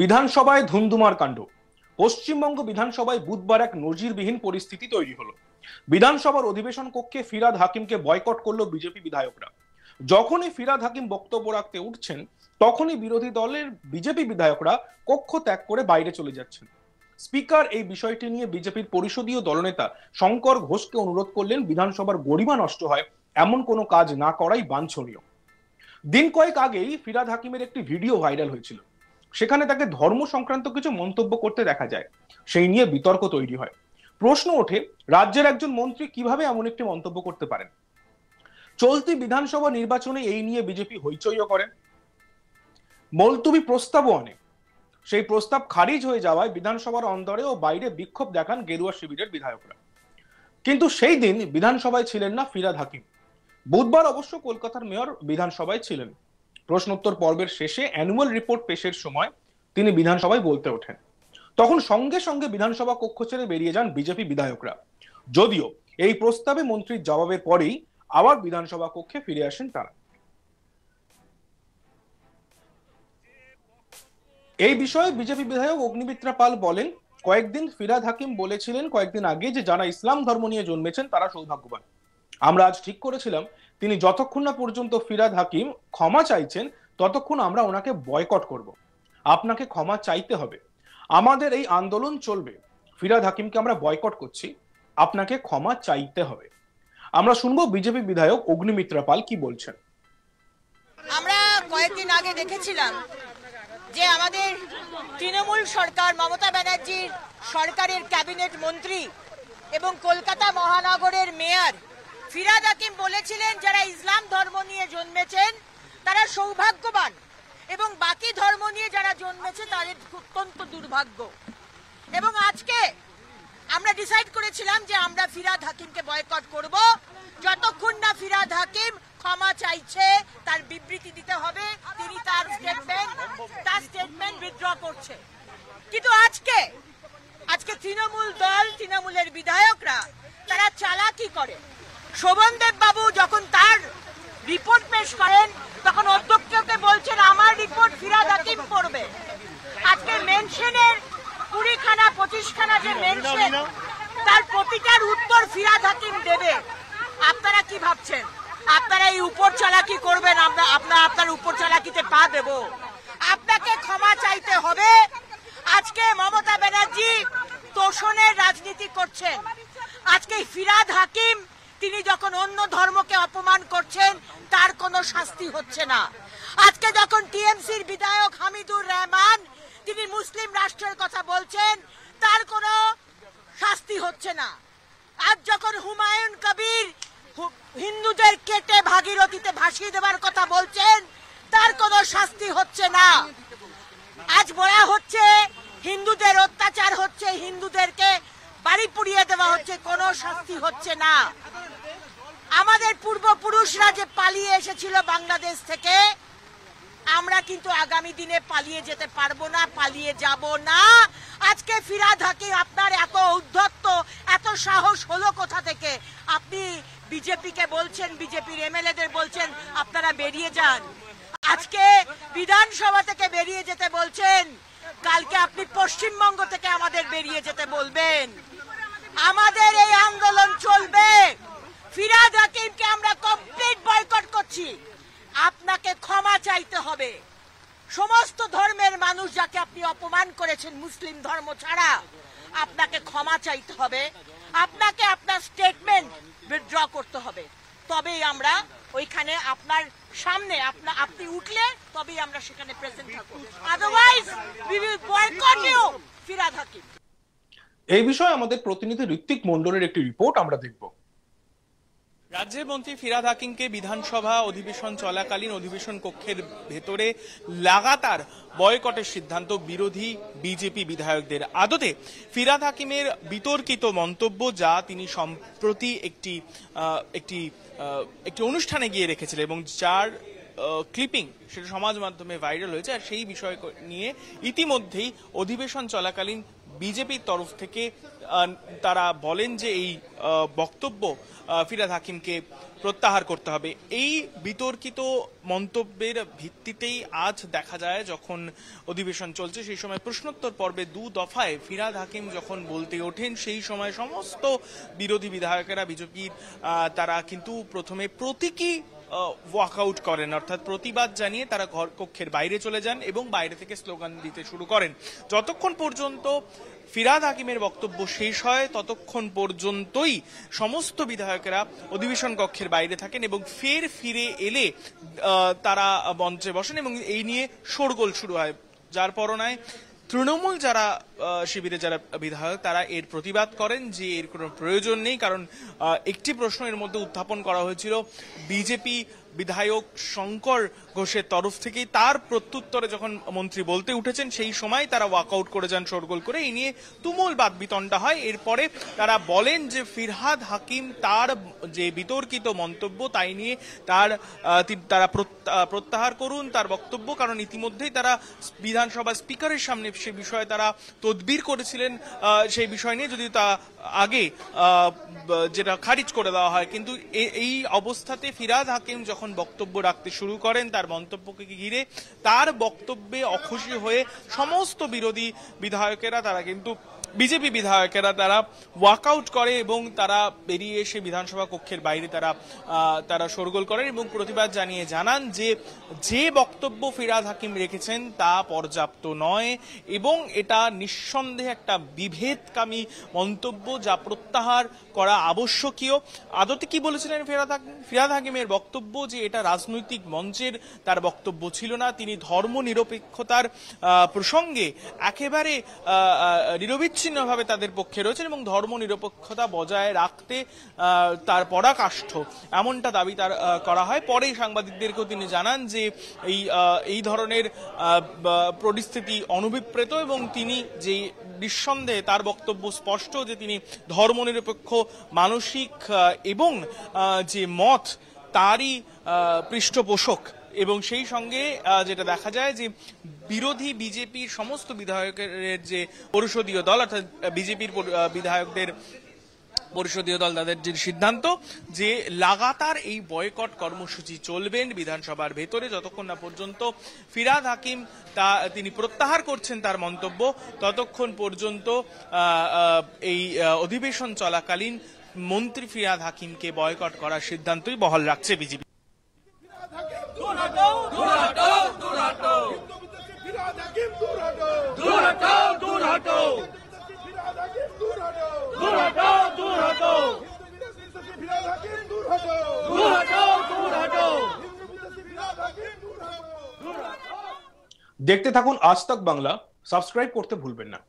বিধানসভায় ধুমধুমার কাণ্ড পশ্চিমবঙ্গ বিধানসভায় বুধবার এক নজিরবিহীন পরিস্থিতি তৈরি হলো বিধানসভার অধিবেশন কক্ষে ফিরাদ হাকিমকে বয়কট করলো বিজেপি বিধায়করা যখনই ফিরাদ হাকিম বক্তব্য রাখতে উঠছেন তখনই বিরোধী দলের বিজেপি বিধায়করা কক্ষ ত্যাগ করে বাইরে চলে যাচ্ছেন স্পিকার এই বিষয়টি নিয়ে বিজেপির পরিষদীয় দলনেতা শঙ্কর ঘোষকে অনুরোধ করলেন বিধানসভার গরিমা নষ্ট হয় এমন কোনো কাজ না করাই বাঞ্ছনীয় দিন কয়েক আগেই ফিরাদ হাকিমের একটি ভিডিও ভাইরাল হয়েছিল সেখানে তাকে ধর্ম সংক্রান্ত কিছু মন্তব্য করতে দেখা যায় সেই নিয়ে বিতর্ক তৈরি হয় প্রশ্ন ওঠে রাজ্যের একজন মন্ত্রী কিভাবে এমন একটি মন্তব্য করতে পারেন চলতি বিধানসভা নির্বাচনে এই নিয়ে বিজেপি হইচইও করেন মলতুবি প্রস্তাবও আনে সেই প্রস্তাব খারিজ হয়ে যাওয়ায় বিধানসভার অন্দরে ও বাইরে বিক্ষোভ দেখান গেরুয়া শিবিরের বিধায়করা কিন্তু সেই দিন বিধানসভায় ছিলেন না ফিরাদ হাকিম বুধবার অবশ্য কলকাতার মেয়র বিধানসভায় ছিলেন প্রশ্নোত্তর পর্বের শেষে অ্যানুয়াল রিপোর্ট পেশের সময় তিনি বিধানসভায় বলতে ওঠেন তখন সঙ্গে সঙ্গে বিধানসভা কক্ষ ছেড়ে বেরিয়ে যান বিজেপি বিধায়করা যদিও এই প্রস্তাবে মন্ত্রীর জবাবের পরেই আবার বিধানসভা কক্ষে ফিরে আসেন তারা এই বিষয়ে বিজেপি বিধায়ক অগ্নিমিত্রা পাল বলেন কয়েকদিন ফিরাদ হাকিম বলেছিলেন কয়েকদিন আগে যে যারা ইসলাম ধর্ম নিয়ে জন্মেছেন তারা সৌভাগ্যবান আমরা আজ ঠিক করেছিলাম তিনি যতক্ষণ না পর্যন্ত ফিরাদ হাকিম ক্ষমা চাইছেন ততক্ষণ আমরা ওনাকে বয়কট করব আপনাকে ক্ষমা চাইতে হবে আমাদের এই আন্দোলন চলবে ফিরাদ হাকিমকে আমরা বয়কট করছি আপনাকে ক্ষমা চাইতে হবে আমরা শুনবো বিজেপি বিধায়ক অগ্নিমিত্রা পাল কি বলছেন আমরা কয়েকদিন আগে দেখেছিলাম যে আমাদের তৃণমূল সরকার মমতা ব্যানার্জির সরকারের ক্যাবিনেট মন্ত্রী এবং কলকাতা মহানগরের মেয়র ফিরাদ হাকিম বলেছিলেন যারা ইসলাম ধর্ম নিয়ে জন্মেছেন তারা সৌভাগ্যবান এবং বাকি ধর্ম নিয়ে যারা জন্মেছে তাদের অত্যন্ত দুর্ভাগ্য এবং আজকে আমরা ডিসাইড করেছিলাম যে আমরা ফিরাদ হাকিমকে বয়কট করব যতক্ষণ না ফিরাদ হাকিম ক্ষমা চাইছে তার বিবৃতি দিতে হবে তিনি তার স্টেটমেন্ট তার স্টেটমেন্ট বিথড্র করছে কিন্তু আজকে আজকে তৃণমূল দল তৃণমূলের বিধায়করা তারা চালাকি করে শোভনদেব বাবু যখন তার রিপোর্ট পেশ করেন তখন অধ্যক্ষকে বলছেন আমার রিপোর্ট ফিরাদ হাকিম করবে আজকে মেনশনের কুড়িখানা পঁচিশখানা যে মেনশন তার প্রতিটার উত্তর ফিরাদ হাকিম দেবে আপনারা কি ভাবছেন আপনারা এই উপর চালাকি করবেন আমরা আপনার আপনার উপর চালাকিতে পা দেব আপনাকে ক্ষমা চাইতে হবে আজকে মমতা ব্যানার্জি তোষণের রাজনীতি করছেন আজকে ফিরাদ হাকিম তিনি যখন অন্য ধর্মকে অপমান করছেন তার কোনো শাস্তি হচ্ছে না আজকে যখন টিএমসির বিধায়ক হামিদুর রহমান তিনি মুসলিম রাষ্ট্রের কথা বলছেন তার কোনো শাস্তি হচ্ছে না আজ যখন হুমায়ুন কবির হিন্দুদের কেটে ভাগীরথীতে ভাসিয়ে দেওয়ার কথা বলছেন তার কোনো শাস্তি হচ্ছে না আজ বলা হচ্ছে হিন্দুদের অত্যাচার হচ্ছে হিন্দুদেরকে বাড়ি পুড়িয়ে দেওয়া হচ্ছে কোনো শাস্তি হচ্ছে না আমাদের পূর্বপুরুষরা যে পালিয়ে এসেছিল বাংলাদেশ থেকে আমরা কিন্তু আগামী দিনে পালিয়ে যেতে পারবো না পালিয়ে যাব না আজকে ফিরাদ হাকিম আপনার এত উদ্ধত্ত এত সাহস হলো কোথা থেকে আপনি বিজেপিকে বলছেন বিজেপির এমএলএদের বলছেন আপনারা বেরিয়ে যান আজকে বিধানসভা থেকে বেরিয়ে যেতে বলছেন কালকে আপনি পশ্চিমবঙ্গ থেকে আমাদের বেরিয়ে যেতে বলবেন আমাদের এই আন্দোলন চলবে ফিরাদ হাকিমকে আমরা কমপ্লিট বয়কট করছি আপনাকে ক্ষমা চাইতে হবে সমস্ত ধর্মের মানুষ যাকে আপনি অপমান করেছেন মুসলিম ধর্ম ছাড়া আপনাকে ক্ষমা চাইতে হবে আপনাকে আপনার স্টেটমেন্ট উইথড্র করতে হবে তবেই আমরা ওইখানে আপনার সামনে আপনার আপনি উঠলে তবেই আমরা সেখানে প্রেজেন্ট থাকব otherwise we will boycott you Firhad Hakim এই বিষয়ে আমাদের প্রতিনিধি ঋত্বিক মণ্ডলের একটি রিপোর্ট আমরা দেখব রাজ্যের মন্ত্রী ফিরাদ হাকিমকে বিধানসভা অধিবেশন চলাকালীন অধিবেশন কক্ষের ভেতরে লাগাতার বয়কটের সিদ্ধান্ত বিরোধী বিজেপি বিধায়কদের আদতে ফিরাদ হাকিমের বিতর্কিত মন্তব্য যা তিনি সম্প্রতি একটি একটি একটি অনুষ্ঠানে গিয়ে রেখেছিলেন এবং যার ক্লিপিং সেটা সমাজ মাধ্যমে ভাইরাল হয়েছে আর সেই বিষয় নিয়ে ইতিমধ্যেই অধিবেশন চলাকালীন বিজেপির তরফ থেকে তারা বলেন যে এই বক্তব্য ফিরাদ হাকিমকে প্রত্যাহার করতে হবে এই বিতর্কিত মন্তব্যের ভিত্তিতেই আজ দেখা যায় যখন অধিবেশন চলছে সেই সময় প্রশ্নোত্তর পর্বে দু দফায় ফিরাদ হাকিম যখন বলতে ওঠেন সেই সময় সমস্ত বিরোধী বিধায়কেরা বিজেপির তারা কিন্তু প্রথমে প্রতীকী ওয়াকআউট করেন অর্থাৎ প্রতিবাদ জানিয়ে তারা ঘর কক্ষের বাইরে চলে যান এবং বাইরে থেকে স্লোগান দিতে শুরু করেন যতক্ষণ পর্যন্ত ফিরাদ হাকিমের বক্তব্য শেষ হয় ততক্ষণ পর্যন্তই সমস্ত বিধায়কেরা অধিবেশন কক্ষের বাইরে থাকেন এবং ফের ফিরে এলে তারা মঞ্চে বসেন এবং এই নিয়ে শোরগোল শুরু হয় যার পরনায় তৃণমূল যারা শিবিরে যারা বিধায়ক তারা এর প্রতিবাদ করেন যে এর কোনো প্রয়োজন নেই কারণ একটি প্রশ্ন এর মধ্যে উত্থাপন করা হয়েছিল বিজেপি বিধায়ক শঙ্কর ঘোষের তরফ থেকেই তার প্রত্যুত্তরে যখন মন্ত্রী বলতে উঠেছেন সেই সময় তারা ওয়াকআউট করে যান শোরগোল করে এই নিয়ে তুমুল বাদ বিতণ্ডা হয় এরপরে তারা বলেন যে ফিরহাদ হাকিম তার যে বিতর্কিত মন্তব্য তাই নিয়ে তার তারা প্রত্যাহার করুন তার বক্তব্য কারণ ইতিমধ্যেই তারা বিধানসভা স্পিকারের সামনে সে বিষয়ে তারা তদবির করেছিলেন সেই বিষয় নিয়ে যদি তা আগে যেটা খারিজ করে দেওয়া হয় কিন্তু এই অবস্থাতে ফিরাদ হাকিম যখন যখন বক্তব্য রাখতে শুরু করেন তার মন্তব্যকে ঘিরে তার বক্তব্যে অখুশি হয়ে সমস্ত বিরোধী বিধায়কেরা তারা কিন্তু বিজেপি বিধায়কেরা তারা ওয়াকআউট করে এবং তারা বেরিয়ে এসে বিধানসভা কক্ষের বাইরে তারা তারা শোরগোল করেন এবং প্রতিবাদ জানিয়ে জানান যে যে বক্তব্য ফিরাজ হাকিম রেখেছেন তা পর্যাপ্ত নয় এবং এটা নিঃসন্দেহে একটা বিভেদকামী মন্তব্য যা প্রত্যাহার করা আবশ্যকীয় আদতে কি বলেছিলেন হাকিম ফিরাদ হাকিমের বক্তব্য যে এটা রাজনৈতিক মঞ্চের তার বক্তব্য ছিল না তিনি ধর্মনিরপেক্ষতার প্রসঙ্গে একেবারে নিরবিচ্ছ বিচ্ছিন্নভাবে তাদের পক্ষে রয়েছেন এবং ধর্ম নিরপেক্ষতা বজায় রাখতে তার পরাকাষ্ঠ এমনটা দাবি তার করা হয় পরে সাংবাদিকদেরকেও তিনি জানান যে এই এই ধরনের পরিস্থিতি অনুবিপ্রেত এবং তিনি যে নিঃসন্দেহে তার বক্তব্য স্পষ্ট যে তিনি ধর্মনিরপেক্ষ মানসিক এবং যে মত তারই পৃষ্ঠপোষক এবং সেই সঙ্গে যেটা দেখা যায় যে বিরোধী বিজেপির সমস্ত বিধায়কের যে পরিষদীয় দল অর্থাৎ বিজেপির বিধায়কদের পরিষদীয় দল তাদের যে সিদ্ধান্ত যে লাগাতার এই বয়কট কর্মসূচি চলবেন বিধানসভার ভেতরে যতক্ষণ না পর্যন্ত ফিরাদ হাকিম তা তিনি প্রত্যাহার করছেন তার মন্তব্য ততক্ষণ পর্যন্ত এই অধিবেশন চলাকালীন মন্ত্রী ফিরাদ হাকিমকে বয়কট করার সিদ্ধান্তই বহাল রাখছে বিজেপি দেখতে থাকুন আজ তক বাংলা সাবস্ক্রাইব করতে ভুলবেন না